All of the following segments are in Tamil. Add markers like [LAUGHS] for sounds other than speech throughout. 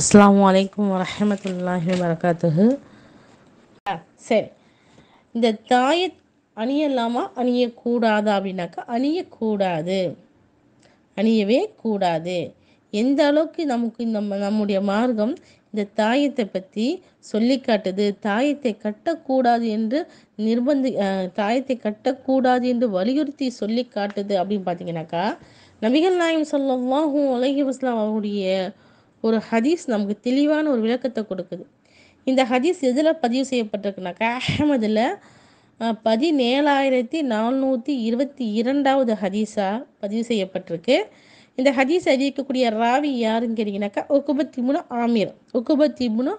அஸ்லாம் வலைக்கம் வரமத்துல்லாஹி வரகாத்துகு சரி இந்த தாய அணியலாமா அணியக்கூடாதா அப்படின்னாக்கா அணியக்கூடாது அணியவே கூடாது எந்த அளவுக்கு நமக்கு நம்ம நம்முடைய மார்க்கம் இந்த தாயத்தை பற்றி சொல்லி காட்டுது தாயத்தை கட்டக்கூடாது என்று நிர்பந்தி தாயத்தை கட்டக்கூடாது என்று வலியுறுத்தி சொல்லி காட்டுது அப்படின்னு பார்த்தீங்கன்னாக்கா நபிகள் நாயம் சொல்லவும் உலகி வஸ்லாம் அவருடைய ஒரு ஹதீஸ் நமக்கு தெளிவான ஒரு விளக்கத்தை கொடுக்குது இந்த ஹதீஸ் எதில் பதிவு செய்யப்பட்டிருக்குனாக்கா அஹமதில் பதினேழாயிரத்தி நானூற்றி இருபத்தி இரண்டாவது ஹதீஸாக பதிவு செய்யப்பட்டிருக்கு இந்த ஹதீஸ் அறிவிக்கக்கூடிய ராவி யாருன்னு கேட்டிங்கனாக்கா ஒக்குபத்தி மூணு ஆமீர் ஒக்குபத்தி மூணு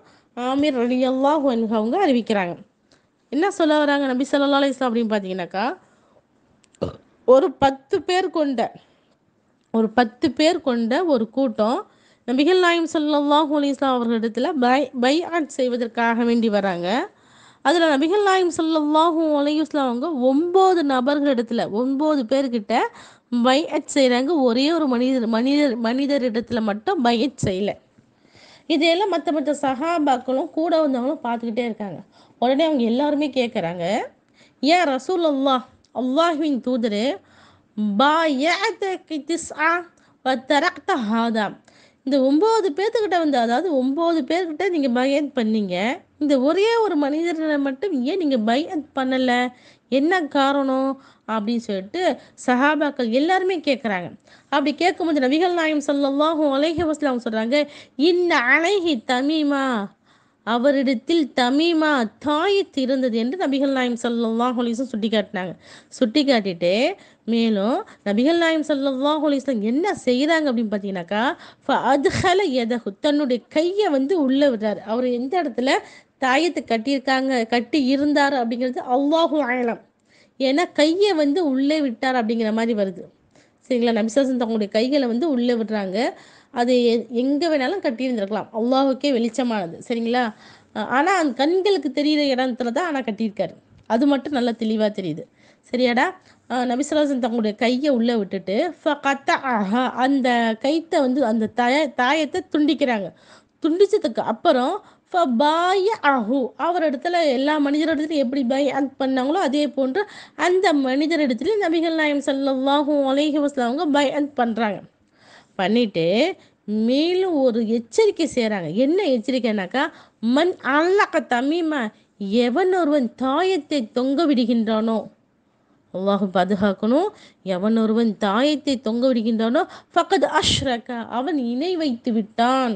ஆமீர் ரலியல்லாஹ் அவங்க அறிவிக்கிறாங்க என்ன சொல்ல வராங்க நபி சொல்லலாம் அலிஸ்லாம் அப்படின்னு பார்த்தீங்கன்னாக்கா ஒரு பத்து பேர் கொண்ட ஒரு பத்து பேர் கொண்ட ஒரு கூட்டம் நபிகள் நாயம் சல்லாஹூ அலி இஸ்லாம் அவர்களிடத்தில் பை பை ஆட் செய்வதற்காக வேண்டி வராங்க அதில் நபிகள் நாயம் சல்லாஹூ அலி இஸ்லாம் அவங்க ஒம்பது நபர்களிடத்தில் ஒம்பது பேர்கிட்ட பை அட் செய்கிறாங்க ஒரே ஒரு மனிதர் மனிதர் மனிதரிடத்துல மட்டும் பை அட் செய்யலை இதையெல்லாம் மற்ற மற்ற சகாபாக்களும் கூட வந்தவங்களும் பார்த்துக்கிட்டே இருக்காங்க உடனே அவங்க எல்லாருமே கேட்குறாங்க ஏன் ரசூல் அல்லாஹ் அல்லாஹுவின் தூதர் பா ஏ திஸ் ஆ தரக்தா ஹாதாம் இந்த ஒம்பது பேர்த்துக்கிட்ட வந்து அதாவது ஒம்பது பேர்கிட்ட நீங்கள் பயன் பண்ணீங்க இந்த ஒரே ஒரு மனிதர்களை மட்டும் ஏன் நீங்கள் பயன் பண்ணலை என்ன காரணம் அப்படின்னு சொல்லிட்டு சஹாபாக்கள் எல்லாருமே கேட்குறாங்க அப்படி கேட்கும்போது நபிகள் நாயம் சொல்லல்லாஹும் அலைஹி வஸ்லாம் சொல்கிறாங்க இன்ன அழகி தமிமா அவரிடத்தில் தமிமா தாயத்து இருந்தது என்று நபிகள் நாயம் சொல்லலாம் சுட்டி காட்டினாங்க சுட்டி காட்டிட்டு மேலும் நபிகள் நாயம் சல்லாஹ் அலிஸ்லாம் என்ன செய்கிறாங்க அப்படின்னு பார்த்தீங்கன்னாக்கா அதுகல எதகு தன்னுடைய கையை வந்து உள்ளே விடுறாரு அவர் எந்த இடத்துல தாயத்தை கட்டியிருக்காங்க கட்டி இருந்தார் அப்படிங்கிறது அவ்வாஹு ஆயலாம் ஏன்னா கையை வந்து உள்ளே விட்டார் அப்படிங்கிற மாதிரி வருது சரிங்களா நபிசாசன் தங்களுடைய கைகளை வந்து உள்ளே விடுறாங்க அது எங்கே வேணாலும் கட்டியிருந்திருக்கலாம் அவ்வாவுக்கே வெளிச்சமானது சரிங்களா ஆனால் அந்த கண்களுக்கு தெரிகிற இடத்துல தான் ஆனால் கட்டியிருக்காரு அது மட்டும் நல்லா தெளிவாக தெரியுது சரியாடா நபிசராசன் தங்களுடைய கையை உள்ளே விட்டுட்டு கத்த ஆஹா அந்த கைத்தை வந்து அந்த தய தாயத்தை துண்டிக்கிறாங்க துண்டிச்சதுக்கு அப்புறம் ஃப பாய அஹு அவர் இடத்துல எல்லா மனிதர் இடத்துலையும் எப்படி பய அக் பண்ணாங்களோ அதே போன்று அந்த மனிதர் இடத்துலையும் நபிகள் நாயம் செல்லவாகும் அலேஹி வஸ்லாம் அவங்க பய அக் பண்ணுறாங்க பண்ணிவிட்டு மேலும் ஒரு எச்சரிக்கை செய்கிறாங்க என்ன எச்சரிக்கைனாக்கா மண் அல்லக்க தமிமா எவன் ஒருவன் தாயத்தை தொங்க விடுகின்றானோ அல்லாஹும் பாதுகாக்கணும் எவன் ஒருவன் தாயத்தை தொங்க விடுகின்றானோ பக்கத் அஷ்ரக அவன் இணை வைத்து விட்டான்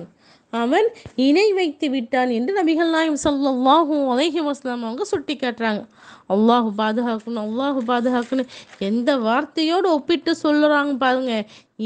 அவன் இணை வைத்து விட்டான் என்று நபிகள் நாயம் அல்லாஹும் அலைஹி வஸ்லாம் அவங்க சுட்டி காட்டுறாங்க அல்லாஹு பாதுகாக்கணும் அல்லாஹு பாதுகாக்கணும் எந்த வார்த்தையோடு ஒப்பிட்டு சொல்லுறாங்க பாருங்க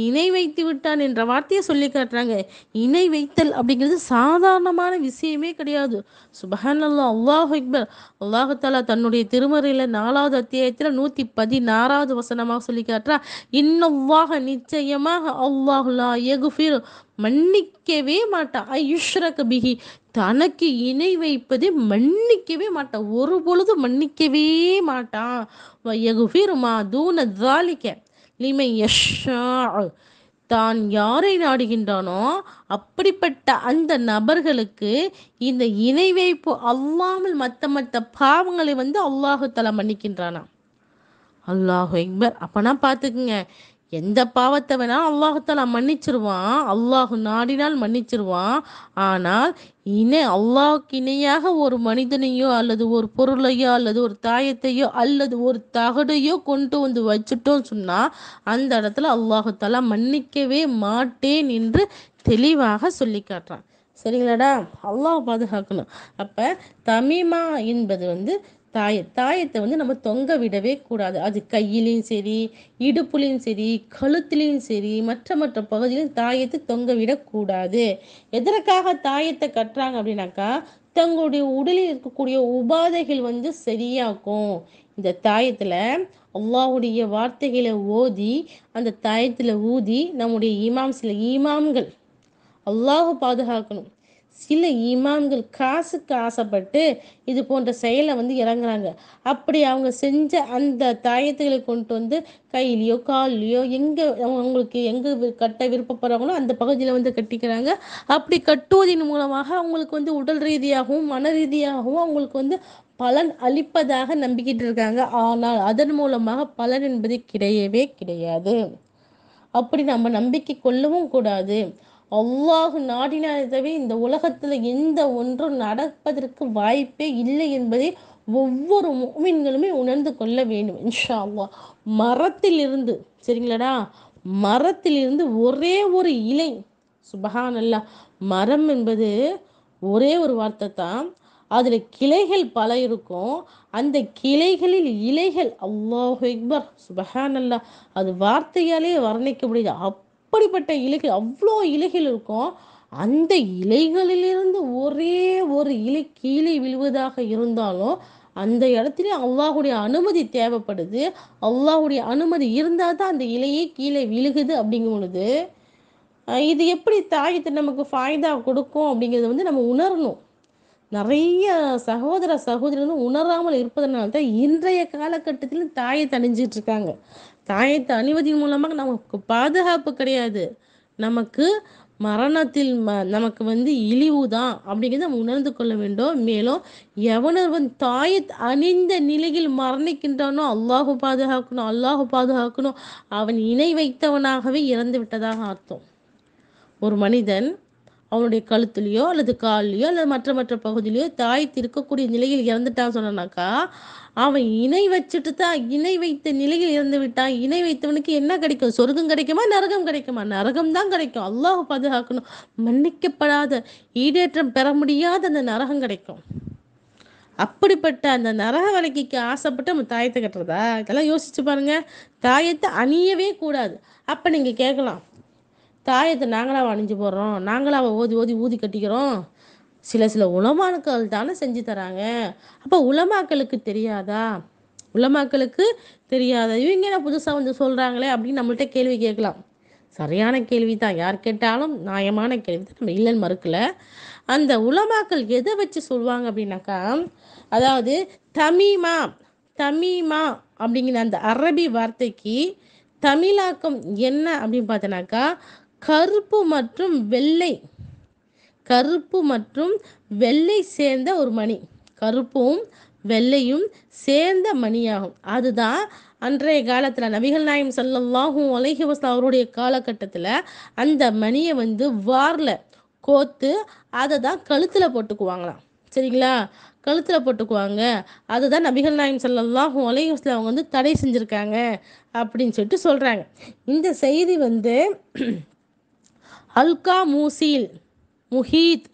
இணை வைத்து விட்டான் என்ற வார்த்தையை சொல்லி காட்டுறாங்க இணை வைத்தல் அப்படிங்கிறது சாதாரணமான விஷயமே கிடையாது சுபஹான் அல்லா அல்லாஹ் அக்பர் அல்லாஹாலா தன்னுடைய திருமறையில் நாலாவது அத்தியாயத்தில் நூற்றி பதினாறாவது வசனமாக சொல்லி காட்டுறா இன்னவாக நிச்சயமாக அவ்வாஹுலா எகுஃபீர் மன்னிக்கவே மாட்டான் ஐயுஷ்ரக் பிகி தனக்கு இணை வைப்பதை மன்னிக்கவே மாட்டான் ஒரு பொழுது மன்னிக்கவே மாட்டான் எகுஃபீர் மா தூன ஜாலிக்க லிமை யஷா தான் யாரை நாடுகின்றானோ அப்படிப்பட்ட அந்த நபர்களுக்கு இந்த இணை வைப்பு அல்லாமல் மற்ற மற்ற பாவங்களை வந்து அல்லாஹு தலை மன்னிக்கின்றானா அல்லாஹு எக்பர் அப்போனா பார்த்துக்குங்க எந்த பாவத்தை வேணா அல்லாஹத்தால மன்னிச்சிருவான் அல்லாஹு நாடினால் மன்னிச்சிருவான் ஆனால் இணை அல்லாஹுக்கு இணையாக ஒரு மனிதனையோ அல்லது ஒரு பொருளையோ அல்லது ஒரு தாயத்தையோ அல்லது ஒரு தகடையோ கொண்டு வந்து வச்சுட்டோம் சொன்னால் அந்த இடத்துல அல்லாஹத்தாலா மன்னிக்கவே மாட்டேன் என்று தெளிவாக சொல்லி காட்டுறான் சரிங்களாடா அல்லாஹ் பாதுகாக்கணும் அப்போ தமிமா என்பது வந்து தாய தாயத்தை வந்து நம்ம தொங்க விடவே கூடாது அது கையிலையும் சரி இடுப்புலையும் சரி கழுத்துலையும் சரி மற்ற மற்ற பகுதியிலும் தாயத்தை தொங்க விடக்கூடாது எதற்காக தாயத்தை கட்டுறாங்க அப்படின்னாக்கா தங்களுடைய உடலில் இருக்கக்கூடிய உபாதைகள் வந்து சரியாக்கும் இந்த தாயத்தில் அல்லாவுடைய வார்த்தைகளை ஓதி அந்த தாயத்தில் ஊதி நம்முடைய இமாம் சில இமாம்கள் அல்லாஹு பாதுகாக்கணும் சில ஈமான்கள் காசுக்கு ஆசைப்பட்டு இது போன்ற செயலை வந்து இறங்குறாங்க அப்படி அவங்க செஞ்ச அந்த தாயத்துகளை கொண்டு வந்து கையிலையோ கால்லையோ எங்கே அவங்களுக்கு எங்கே கட்ட விருப்பப்படுறாங்களோ அந்த பகுதியில் வந்து கட்டிக்கிறாங்க அப்படி கட்டுவதன் மூலமாக அவங்களுக்கு வந்து உடல் ரீதியாகவும் மன ரீதியாகவும் அவங்களுக்கு வந்து பலன் அளிப்பதாக நம்பிக்கிட்டு இருக்காங்க ஆனால் அதன் மூலமாக பலன் என்பது கிடையவே கிடையாது அப்படி நம்ம நம்பிக்கை கொள்ளவும் கூடாது அல்லாஹு நாடினாலே இந்த உலகத்தில் எந்த ஒன்றும் நடப்பதற்கு வாய்ப்பே இல்லை என்பதை ஒவ்வொரு மீன்களுமே உணர்ந்து கொள்ள வேண்டும் இன்ஷா அல்லா மரத்திலிருந்து சரிங்களாடா மரத்திலிருந்து ஒரே ஒரு இலை சுபகான் அல்ல மரம் என்பது ஒரே ஒரு வார்த்தை தான் அதில் கிளைகள் பல இருக்கும் அந்த கிளைகளில் இலைகள் அவ்வளோ இக்பர் சுபஹான் அல்லா அது வார்த்தையாலே வர்ணிக்க முடியுது அப் அப்படிப்பட்ட இலைகள் அவ்வளோ இலைகள் இருக்கும் அந்த இலைகளிலிருந்து ஒரே ஒரு இலை கீழே விழுவதாக இருந்தாலும் அந்த இடத்துல அல்லாஹுடைய அனுமதி தேவைப்படுது அல்லாஹுடைய அனுமதி இருந்தால் தான் அந்த இலையே கீழே விழுகுது அப்படிங்கும் பொழுது இது எப்படி தாயத்தை நமக்கு ஃபாய்தா கொடுக்கும் அப்படிங்கிறத வந்து நம்ம உணரணும் நிறைய சகோதர சகோதரர்கள் உணராமல் இருப்பதனால தான் இன்றைய காலகட்டத்திலும் தாயை தணிஞ்சிட்டு இருக்காங்க தாயத்தை அணிவதன் மூலமாக நமக்கு பாதுகாப்பு கிடையாது நமக்கு மரணத்தில் ம நமக்கு வந்து இழிவு தான் அப்படிங்கிறத உணர்ந்து கொள்ள வேண்டும் மேலும் எவனவன் தாயத் அணிந்த நிலையில் மரணிக்கின்றானோ அல்லாஹு பாதுகாக்கணும் அல்லாஹு பாதுகாக்கணும் அவன் இணை வைத்தவனாகவே இறந்து விட்டதாக அர்த்தம் ஒரு மனிதன் அவனுடைய கழுத்துலேயோ அல்லது கால்லையோ அல்லது மற்ற மற்ற பகுதியிலையோ தாய் திருக்கக்கூடிய நிலையில் இறந்துட்டான் சொன்னாக்கா அவன் இணை வச்சுட்டு தான் இணை வைத்த நிலையில் இறந்து விட்டான் இணை வைத்தவனுக்கு என்ன கிடைக்கும் சொர்க்கம் கிடைக்குமா நரகம் கிடைக்குமா நரகம் தான் கிடைக்கும் அல்லாஹ் பாதுகாக்கணும் மன்னிக்கப்படாத ஈடேற்றம் பெற முடியாத அந்த நரகம் கிடைக்கும் அப்படிப்பட்ட அந்த நரக வலைக்கு ஆசைப்பட்டு நம்ம தாயத்தை கட்டுறதா இதெல்லாம் யோசிச்சு பாருங்க தாயத்தை அணியவே கூடாது அப்போ நீங்கள் கேட்கலாம் தாயத்தை நாங்களாக அணிஞ்சு போடுறோம் நாங்களாக ஓதி ஓதி ஊதி கட்டிக்கிறோம் சில சில உளமாக்கள் தானே செஞ்சு தராங்க அப்போ உலமாக்களுக்கு தெரியாதா உலமாக்களுக்கு தெரியாதா இவங்க என்ன புதுசாக வந்து சொல்கிறாங்களே அப்படின்னு நம்மள்கிட்ட கேள்வி கேட்கலாம் சரியான கேள்வி தான் யார் கேட்டாலும் நியாயமான கேள்வி தான் நம்ம இல்லைன்னு மறுக்கல அந்த உலமாக்கள் எதை வச்சு சொல்லுவாங்க அப்படின்னாக்கா அதாவது தமிமா தமிமா அப்படிங்கிற அந்த அரபி வார்த்தைக்கு தமிழாக்கம் என்ன அப்படின்னு பார்த்தனாக்கா கருப்பு மற்றும் வெள்ளை கருப்பு மற்றும் வெள்ளை சேர்ந்த ஒரு மணி கருப்பும் வெள்ளையும் சேர்ந்த மணியாகும் அதுதான் அன்றைய காலத்தில் நபிகள் நாயம் சல்லாஹூ அலஹி அவருடைய காலகட்டத்தில் அந்த மணியை வந்து வாரில் கோத்து அதை தான் கழுத்தில் போட்டுக்குவாங்களாம் சரிங்களா கழுத்தில் போட்டுக்குவாங்க அதுதான் நபிகள் நாயம் சல்லாஹூ அலஹி அவங்க வந்து தடை செஞ்சுருக்காங்க அப்படின்னு சொல்லிட்டு சொல்கிறாங்க இந்த செய்தி வந்து அல்கா மூசீல் முஹீத்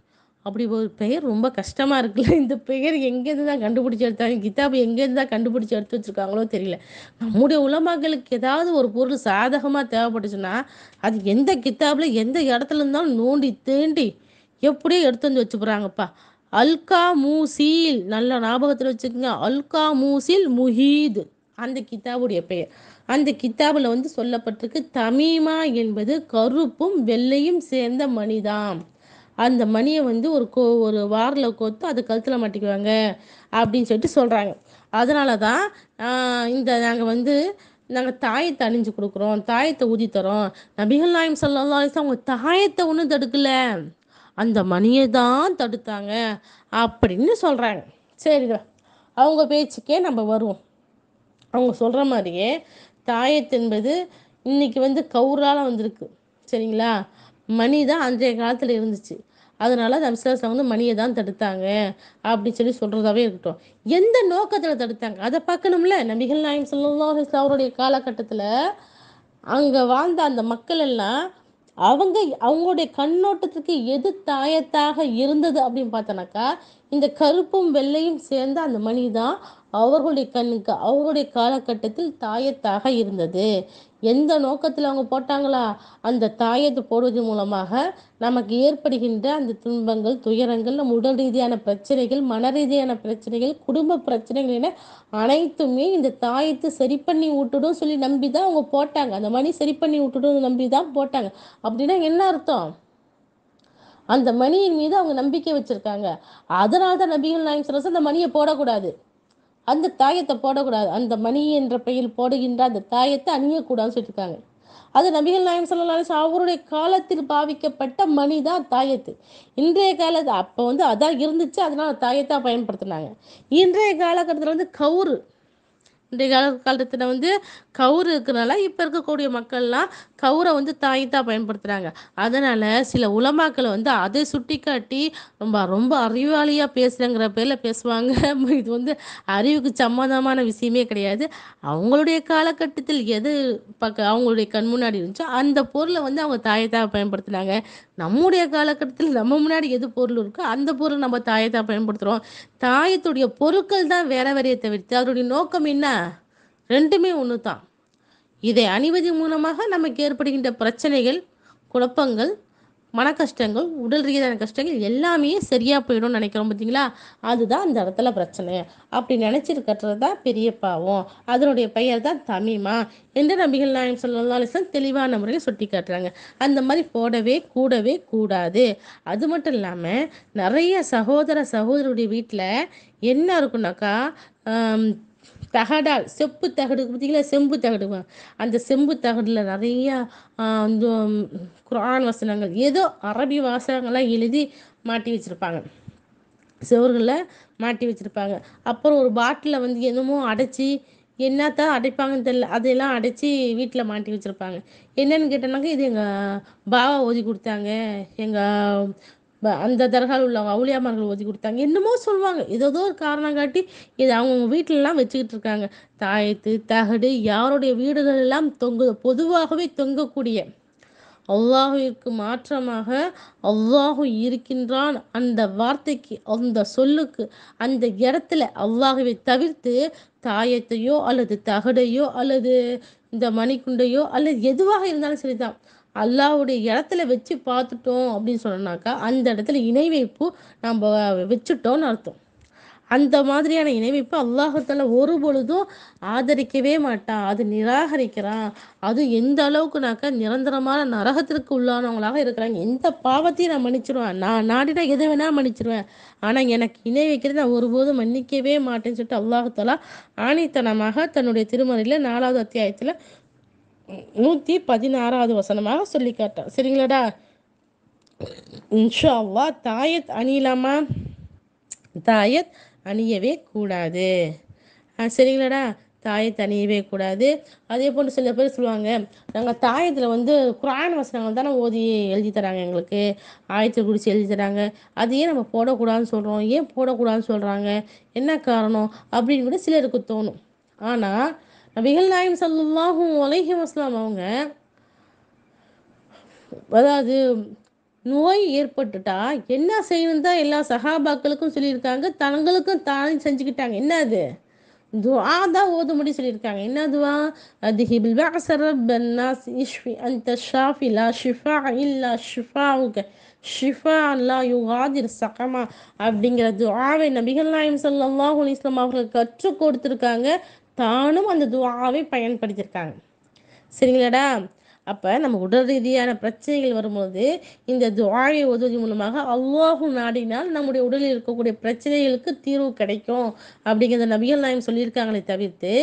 அப்படி ஒரு பெயர் ரொம்ப கஷ்டமாக இருக்குல்ல இந்த பெயர் எங்கேருந்து தான் கண்டுபிடிச்சி எடுத்தாங்க கிதாப் எங்கேருந்து தான் கண்டுபிடிச்சி எடுத்து வச்சுருக்காங்களோ தெரியல நம்முடைய உலமாக்களுக்கு ஏதாவது ஒரு பொருள் சாதகமாக தேவைப்பட்டுச்சுன்னா அது எந்த கித்தாப்பில் எந்த இடத்துல இருந்தாலும் நோண்டி தேண்டி எப்படியோ எடுத்து வந்து போகிறாங்கப்பா அல்கா மூசீல் நல்ல ஞாபகத்தில் வச்சுக்கோங்க அல்கா மூசில் முஹீத் அந்த கித்தாபுடைய பெயர் அந்த கித்தாபில் வந்து சொல்லப்பட்டிருக்கு தமிமா என்பது கருப்பும் வெள்ளையும் சேர்ந்த மணிதான் அந்த மணியை வந்து ஒரு கோ ஒரு வாரில் கோத்து அது கழுத்தில் மாட்டிக்குவாங்க அப்படின்னு சொல்லிட்டு சொல்கிறாங்க அதனால தான் இந்த நாங்கள் வந்து நாங்கள் தாயத்தை அணிஞ்சு கொடுக்குறோம் தாயத்தை ஊதி தரோம் நபிகள் நாயம் சொல்லலாம் அவங்க தாயத்தை ஒன்றும் தடுக்கல அந்த மணியை தான் தடுத்தாங்க அப்படின்னு சொல்கிறாங்க சரிங்களா அவங்க பேச்சுக்கே நம்ம வருவோம் அவங்க சொல்கிற மாதிரியே தாயத்து என்பது இன்னைக்கு வந்து கவுரால் வந்திருக்கு சரிங்களா மணி தான் அன்றைய காலத்தில் இருந்துச்சு அதனால நம்சலாஸ்லாம் வந்து மணியை தான் தடுத்தாங்க அப்படின்னு சொல்லி சொல்கிறதாவே இருக்கட்டும் எந்த நோக்கத்தில் தடுத்தாங்க அதை பார்க்கணும்ல நபிகள் நாயம் சொல்லலாம் அவருடைய காலகட்டத்தில் அங்கே வாழ்ந்த அந்த மக்கள் எல்லாம் அவங்க அவங்களுடைய கண்ணோட்டத்துக்கு எது தாயத்தாக இருந்தது அப்படின்னு பார்த்தோன்னாக்கா இந்த கருப்பும் வெள்ளையும் சேர்ந்த அந்த மணி தான் அவர்களுடைய கண்ணுக்கு அவருடைய காலகட்டத்தில் தாயத்தாக இருந்தது எந்த நோக்கத்தில் அவங்க போட்டாங்களா அந்த தாயத்தை போடுவது மூலமாக நமக்கு ஏற்படுகின்ற அந்த துன்பங்கள் துயரங்கள் நம் உடல் ரீதியான பிரச்சனைகள் மன ரீதியான பிரச்சனைகள் குடும்ப பிரச்சனைகள் என அனைத்துமே இந்த தாயத்தை சரி பண்ணி விட்டுடும் சொல்லி நம்பி தான் அவங்க போட்டாங்க அந்த மணி சரி பண்ணி விட்டுடும் நம்பி தான் போட்டாங்க அப்படின்னா என்ன அர்த்தம் அந்த மணியின் மீது அவங்க நம்பிக்கை வச்சிருக்காங்க அதனால தான் நபிகள் நாயம் சொல்ல அந்த மணியை போடக்கூடாது அந்த தாயத்தை போடக்கூடாது அந்த மணி என்ற பெயரில் போடுகின்ற அந்த தாயத்தை அணியக்கூடாதுன்னு சொல்லியிருக்காங்க அது நபிகள் நாயம் சொல்லலாம் அவருடைய காலத்தில் பாவிக்கப்பட்ட மணி தான் தாயத்து இன்றைய காலத்து அப்போ வந்து அதான் இருந்துச்சு அதனால தாயத்தை பயன்படுத்தினாங்க இன்றைய காலகட்டத்தில் வந்து கவுரு இன்றைய கால காலத்தில் வந்து கவுரு இருக்கிறனால இப்போ இருக்கக்கூடிய மக்கள்லாம் கவுரை வந்து தான் பயன்படுத்துகிறாங்க அதனால் சில உலமாக்களை வந்து அதை சுட்டி காட்டி ரொம்ப ரொம்ப அறிவாளியாக பேசுகிறேங்கிற பேரில் பேசுவாங்க [LAUGHS] இது வந்து அறிவுக்கு சம்மந்தமான விஷயமே கிடையாது அவங்களுடைய காலகட்டத்தில் எது பக்க அவங்களுடைய கண் முன்னாடி இருந்துச்சோ அந்த பொருளை வந்து அவங்க தாயத்தாக பயன்படுத்துனாங்க நம்முடைய காலகட்டத்தில் நம்ம முன்னாடி எது பொருள் இருக்கோ அந்த பொருளை நம்ம தாயத்தாக பயன்படுத்துகிறோம் தாயத்துடைய பொருட்கள் தான் வேற வேறையை தவிர்த்து அதனுடைய நோக்கம் என்ன ரெண்டுமே ஒன்று தான் இதை அணிவது மூலமாக நமக்கு ஏற்படுகின்ற பிரச்சனைகள் குழப்பங்கள் மன கஷ்டங்கள் உடல் ரீதியான கஷ்டங்கள் எல்லாமே சரியாக போயிடும்னு நினைக்கிறோம் பார்த்தீங்களா அதுதான் அந்த இடத்துல பிரச்சனை அப்படி நினச்சிருக்கிறது தான் பெரிய பாவம் அதனுடைய பெயர் தான் தமிமா என்று நம்பிகள் நாயம் சொல்லலாம் தெளிவான முறையில் சுட்டி காட்டுறாங்க அந்த மாதிரி போடவே கூடவே கூடாது அது மட்டும் இல்லாமல் நிறைய சகோதர சகோதரருடைய வீட்டில் என்ன இருக்குன்னாக்கா தகடால் செப்பு தகடு பார்த்திங்களா செம்பு தகடு அந்த செம்பு தகடில் நிறையா குரான் வசனங்கள் ஏதோ அரபி வாசனங்களாக எழுதி மாட்டி வச்சுருப்பாங்க செவர்களில் மாட்டி வச்சுருப்பாங்க அப்புறம் ஒரு பாட்டிலில் வந்து என்னமோ அடைச்சி என்னத்தான் அடைப்பாங்கன்னு தெரில அதையெல்லாம் அடைச்சி வீட்டில் மாட்டி வச்சுருப்பாங்க என்னன்னு கேட்டோன்னாக்கா இது எங்கள் பாவா ஓதி கொடுத்தாங்க எங்கள் அந்த தர்கால் உள்ளவங்க அவுளியாமார்கள் ஓதி கொடுத்தாங்க என்னமோ சொல்லுவாங்க ஏதோ ஒரு காரணம் காட்டி இதை அவங்கவுங்க வீட்டிலலாம் வச்சுக்கிட்டு இருக்காங்க தாயத்து தகடு யாருடைய வீடுகள் எல்லாம் தொங்கு பொதுவாகவே தொங்கக்கூடிய அல்லாஹுவிற்கு மாற்றமாக அல்லாஹு இருக்கின்றான் அந்த வார்த்தைக்கு அந்த சொல்லுக்கு அந்த இடத்துல அல்லாஹுவை தவிர்த்து தாயத்தையோ அல்லது தகடையோ அல்லது இந்த மணிக்குண்டையோ அல்லது எதுவாக இருந்தாலும் சரிதான் அல்லாவுடைய இடத்துல வச்சு பார்த்துட்டோம் அப்படின்னு சொன்னாக்கா அந்த இடத்துல இணை வைப்பு நம்ம வச்சுட்டோம்னு அர்த்தம் அந்த மாதிரியான இணைவிப்பு அல்லாஹத்தால் ஒரு பொழுதும் ஆதரிக்கவே மாட்டான் அது நிராகரிக்கிறான் அது எந்த அளவுக்குனாக்கா நிரந்தரமான நரகத்திற்கு உள்ளானவங்களாக இருக்கிறாங்க எந்த பாவத்தையும் நான் மன்னிச்சிருவேன் நான் நாடினா எதை வேணால் மன்னிச்சிருவேன் ஆனால் எனக்கு இணை வைக்கிறது நான் ஒருபோதும் மன்னிக்கவே மாட்டேன்னு சொல்லிட்டு அல்லாஹத்தாலா ஆணித்தனமாக தன்னுடைய திருமறையில் நாலாவது அத்தியாயத்தில் நூற்றி பதினாறாவது வசனமாக சொல்லி காட்டான் சரிங்களாடா இன்ஷாவா தாயத் அணியலாமா தாயத் அணியவே கூடாது சரிங்களாடா தாயத் அணியவே கூடாது அதே போன்று சில பேர் சொல்லுவாங்க நாங்கள் தாயத்தில் வந்து குரான் வசனங்கள் தானே ஓதி எழுதி தராங்க எங்களுக்கு ஆயத்தில் குடிச்சு எழுதி தராங்க அது ஏன் நம்ம போடக்கூடாதுன்னு சொல்கிறோம் ஏன் போடக்கூடாதுன்னு சொல்கிறாங்க என்ன காரணம் அப்படின்னு கூட சிலருக்கு தோணும் ஆனால் நபிகள் நாயம் சல்லாஹும் உலகி வஸ்லாம் அவங்க அதாவது நோய் ஏற்பட்டுட்டா என்ன செய்யணும் தான் எல்லா சகாபாக்களுக்கும் சொல்லியிருக்காங்க தங்களுக்கும் தானே செஞ்சுக்கிட்டாங்க என்ன அது துவா தான் ஓத முடி சொல்லியிருக்காங்க என்ன துவா ஷிஃபா ஷிஃபா சகமா அப்படிங்கிற துவாவை நபிகள் நாயம் சொல்லாஹூ இஸ்லாம் அவர்கள் கற்றுக் கொடுத்துருக்காங்க தானும் அந்த துவாவை பயன்படுத்தியிருக்காங்க சரிங்களாடா அப்போ நம்ம உடல் ரீதியான பிரச்சனைகள் வரும்போது இந்த துவாழை உதவி மூலமாக அவ்வாஹு நாடினால் நம்முடைய உடலில் இருக்கக்கூடிய பிரச்சனைகளுக்கு தீர்வு கிடைக்கும் அப்படிங்கிறத நபிகள் நாயம் சொல்லியிருக்காங்களே தவிர்த்து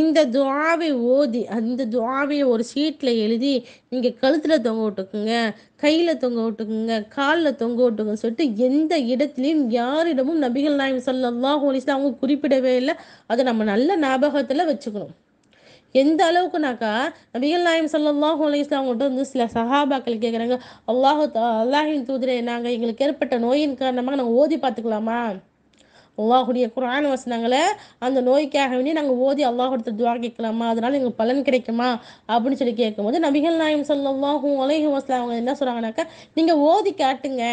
இந்த துவாவை ஓதி அந்த துவாவை ஒரு சீட்டில் எழுதி நீங்கள் கழுத்தில் தொங்க விட்டுக்குங்க கையில் தொங்க விட்டுக்குங்க காலில் தொங்க விட்டுக்குன்னு சொல்லிட்டு எந்த இடத்துலையும் யாரிடமும் நபிகள் நாயம் சொல்லலாம் அலிஸ்லாம் அவங்க குறிப்பிடவே இல்லை அதை நம்ம நல்ல ஞாபகத்தில் வச்சுக்கணும் எந்த அளவுக்குனாக்கா நபிகள் நாயம் சொல்லலாம் அலி இஸ்லாம்கிட்ட வந்து சில சஹாபாக்கள் கேட்குறாங்க அல்லாஹு அல்லாஹின் தூதரே நாங்கள் எங்களுக்கு ஏற்பட்ட நோயின் காரணமாக நாங்கள் ஓதி பார்த்துக்கலாமா அல்லாஹுடைய குரான் வசனங்களை அந்த நோய்க்காக வேண்டி நாங்கள் ஓதி அல்லாஹுடைய துவா கேட்கலாமா அதனால் எங்களுக்கு பலன் கிடைக்குமா அப்படின்னு சொல்லி கேட்கும்போது நபிகள் நாயம் சொல்லலாம் அலைஹி வசலாம் அவங்க என்ன சொல்கிறாங்கனாக்கா நீங்கள் ஓதி காட்டுங்க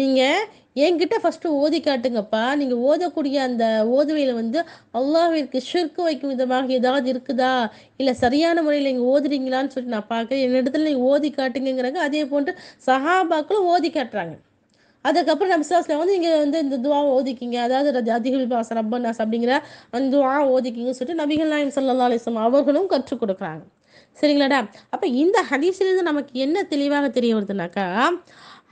நீங்கள் என்கிட்ட ஃபஸ்ட்டு ஓதி காட்டுங்கப்பா நீங்கள் ஓதக்கூடிய அந்த ஓதுவையில் வந்து அல்லாஹிற்கு ஷிர்க்கு வைக்கும் விதமாக ஏதாவது இருக்குதா இல்லை சரியான முறையில் நீங்கள் ஓதுறீங்களான்னு சொல்லி நான் பார்க்குறேன் என்னிடத்துல நீங்கள் ஓதி காட்டுங்கிறாங்க அதே போன்று சஹாபாக்களும் ஓதி காட்டுறாங்க அதுக்கப்புறம் நம்ம சாஸ்ல வந்து நீங்கள் வந்து இந்த துவா ஓதிக்கிங்க அதாவது அதிகள் பாஸ் ரப்பன்னாஸ் அப்படிங்கிற அந்த துவா ஓதிக்கிங்கன்னு சொல்லிட்டு நபிகள் நாயம் சல்லா அலிஸ்லாம் அவர்களும் கற்றுக் கொடுக்குறாங்க சரிங்களாடா அப்போ இந்த ஹதீஸ்லேருந்து நமக்கு என்ன தெளிவாக தெரிய வருதுனாக்கா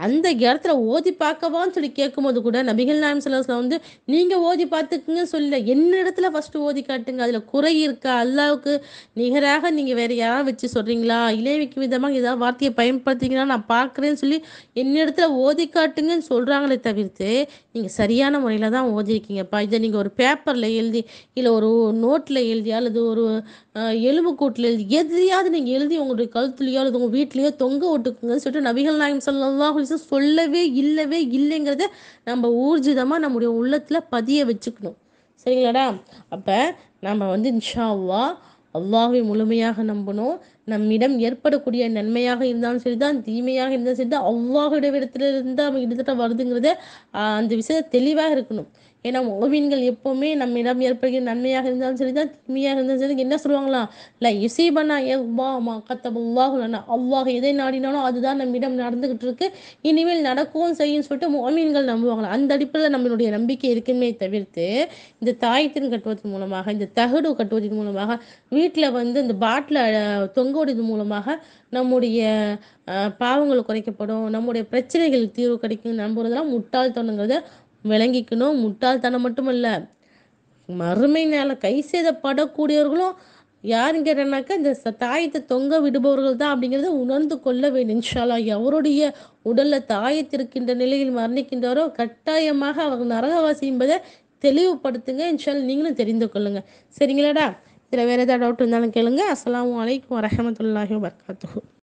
அந்த இடத்துல ஓதி பார்க்கவான்னு சொல்லி கேட்கும்போது கூட நபிகள் நாயம் சிலஸ்ல வந்து நீங்கள் ஓதி பார்த்துக்குங்க சொல்ல என்ன இடத்துல ஃபஸ்ட்டு ஓதி காட்டுங்க அதில் குறை இருக்கா அல்லாவுக்கு நிகராக நீங்கள் வேறு யாராவது வச்சு சொல்கிறீங்களா இளைவிக்கு விதமாக ஏதாவது வார்த்தையை பயன்படுத்திங்கன்னா நான் பார்க்குறேன்னு சொல்லி என்ன இடத்துல ஓதி காட்டுங்கன்னு சொல்கிறாங்களே தவிர்த்து நீங்கள் சரியான முறையில் தான் ஓதிருக்கீங்கப்பா இதை நீங்கள் ஒரு பேப்பரில் எழுதி இல்லை ஒரு நோட்டில் எழுதி அல்லது ஒரு எலும்புக்கூட்டில் எதையாவது நீங்கள் எழுதி உங்களுடைய கழுத்துலையோ அல்லது உங்கள் வீட்லையோ தொங்க விட்டுக்குங்கன்னு சொல்லிட்டு நபிகள் நாயம் சொல்லலாம் சொல்லவே இல்லவே இல்லைங்கிறத நம்ம ஊர்ஜிதமாக நம்முடைய உள்ளத்தில் பதிய வச்சுக்கணும் சரிங்களாடா அப்போ நம்ம வந்து இன்ஷா அவ்வாவை முழுமையாக நம்பணும் நம்மிடம் ஏற்படக்கூடிய நன்மையாக இருந்தாலும் சரி தான் தீமையாக இருந்தாலும் சரி தான் அவ்வாவுடைய இடத்துல இருந்து அவங்க கிட்டத்தட்ட வருதுங்கிறத அந்த விஷயத்தை தெளிவாக இருக்கணும் ஏன்னா ஓவியன்கள் எப்போவுமே நம்மிடம் ஏற்படுகிற நன்மையாக இருந்தாலும் சரி தான் தீமையாக இருந்தாலும் சரி என்ன சொல்லுவாங்களா இல்லை இசைபனா எவ்வா மா கத்தபுல்லாஹுலனா அவ்வாக எதை நாடினாலும் அதுதான் நம்மிடம் நடந்துகிட்டு இருக்கு இனிமேல் நடக்கவும் செய்யும் சொல்லிட்டு ஓவியன்கள் நம்புவாங்களா அந்த அடிப்படையில் நம்மளுடைய நம்பிக்கை இருக்குமே தவிர்த்து இந்த தாயத்தின் கட்டுவதன் மூலமாக இந்த தகடு கட்டுவதன் மூலமாக வீட்டில் வந்து இந்த பாட்டில் தொங்க விடுறது மூலமாக நம்முடைய பாவங்கள் குறைக்கப்படும் நம்முடைய பிரச்சனைகள் தீர்வு கிடைக்கும் நம்புறதெல்லாம் முட்டாள்தனங்கிறத விளங்கிக்கணும் முட்டாள்தனம் மட்டும் இல்லை மறுமையினால் கை செய்தப்படக்கூடியவர்களும் யாருன்னு கேட்டேன்னாக்கா இந்த தாயத்தை தொங்க விடுபவர்கள் தான் அப்படிங்கிறத உணர்ந்து கொள்ள வேண்டும் இன்ஷாலா எவருடைய உடலில் தாயத்திருக்கின்ற நிலையில் மரணிக்கின்றவரோ கட்டாயமாக அவர் நரகவாசி என்பதை தெளிவுபடுத்துங்க இன்ஷால் நீங்களும் தெரிந்து கொள்ளுங்க சரிங்களாடா இதில் வேறு ஏதாவது டவுட் இருந்தாலும் கேளுங்க அஸ்லாம் வலைக்கும் வரமத்துல்லாஹி வபர்காத்து